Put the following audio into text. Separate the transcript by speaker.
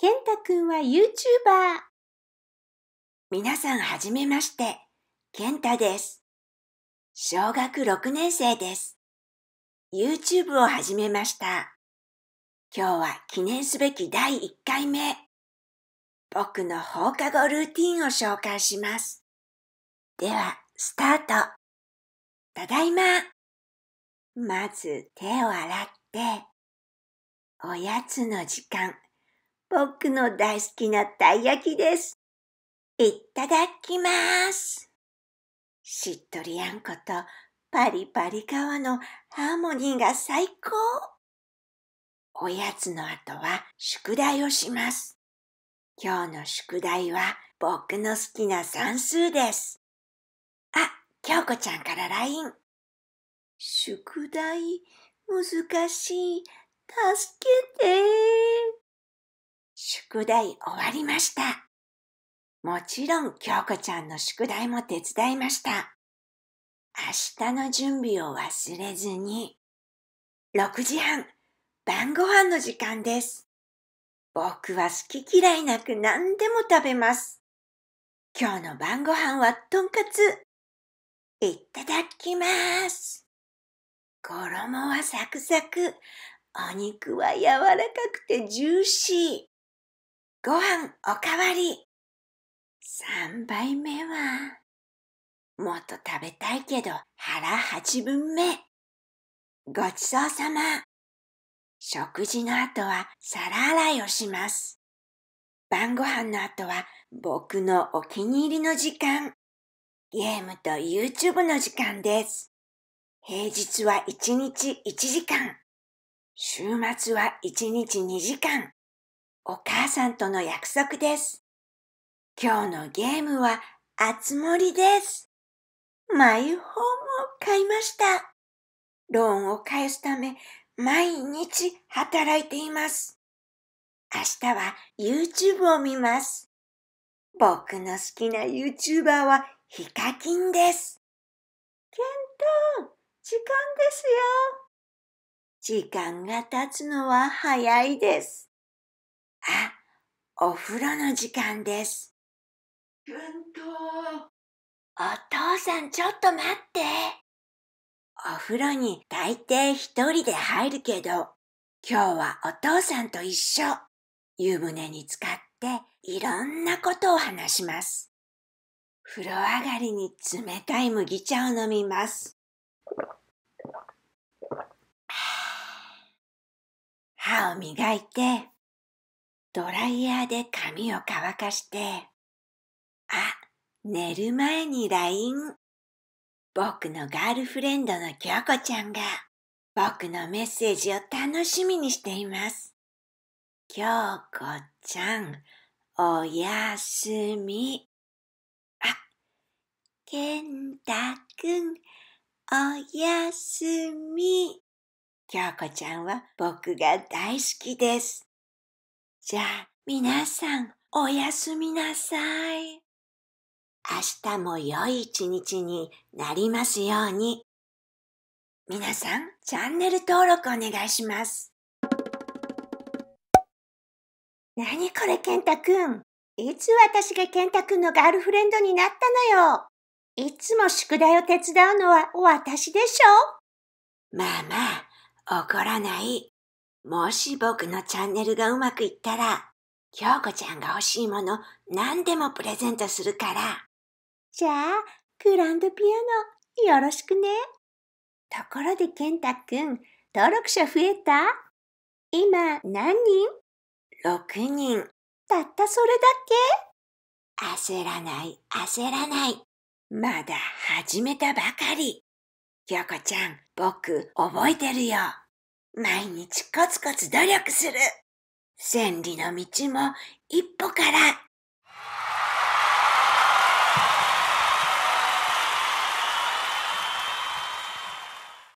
Speaker 1: 健太くんは YouTuber。皆さんはじめまして、健太です。小学6年生です。YouTube を始めました。今日は記念すべき第1回目。僕の放課後ルーティンを紹介します。では、スタート。ただいま。まず手を洗って、おやつの時間。僕の大好きなたい焼きです。いただきます。しっとりあんことパリパリ皮のハーモニーが最高。おやつの後は宿題をします。今日の宿題は僕の好きな算数です。あ、京子ちゃんから LINE。宿題難しい。助けて宿題終わりました。もちろん、京子ちゃんの宿題も手伝いました。明日の準備を忘れずに。6時半、晩ご飯の時間です。僕は好き嫌いなく何でも食べます。今日の晩ご飯はとんかつ。いただきます。衣はサクサク、お肉は柔らかくてジューシー。ご飯おかわり。三杯目は、もっと食べたいけど腹八分目。ごちそうさま。食事の後は皿洗いをします。晩ご飯の後は僕のお気に入りの時間。ゲームと YouTube の時間です。平日は一日一時間。週末は一日二時間。お母さんとの約束です。今日のゲームはあつ森です。マイホームを買いました。ローンを返すため毎日働いています。明日は YouTube を見ます。僕の好きな YouTuber はヒカキンです。ケント、時間ですよ。時間が経つのは早いです。あ、お風呂の時間です。くんお父さんちょっと待って。お風呂に大抵一人で入るけど、今日はお父さんと一緒。湯船に浸かっていろんなことを話します。風呂上がりに冷たい麦茶を飲みます。歯を磨いてドライヤーで髪を乾かして、あ、寝る前に LINE。僕のガールフレンドの京子ちゃんが僕のメッセージを楽しみにしています。京子ちゃん、おやすみ。あ、ケンタくん、おやすみ。京子ちゃんは僕が大好きです。じゃあ、皆さん、おやすみなさい。明日も良い一日になりますように。皆さん、チャンネル登録お願いします。なにこれ、ケンタくん。いつ私がケンタくんのガールフレンドになったのよ。いつも宿題を手伝うのは私でしょまあまあ、怒らない。もし僕のチャンネルがうまくいったら、京子ちゃんが欲しいもの何でもプレゼントするから。じゃあ、グランドピアノよろしくね。ところで健太くん、登録者増えた今何人 ?6 人。たったそれだけ焦らない、焦らない。まだ始めたばかり。京子ちゃん、僕覚えてるよ。毎日コツコツ努力する。千里の道も一歩から